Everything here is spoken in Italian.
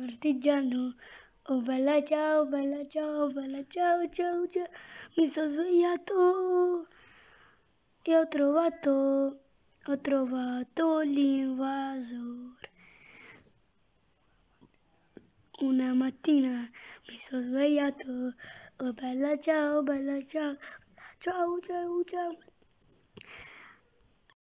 artigiano. Oh bella ciao, bella ciao, bella ciao, ciao, ciao. Mi sono svegliato e ho trovato, ho trovato l'invasore. Una mattina mi sono svegliato. Oh bella ciao, bella ciao, ciao, ciao, ciao.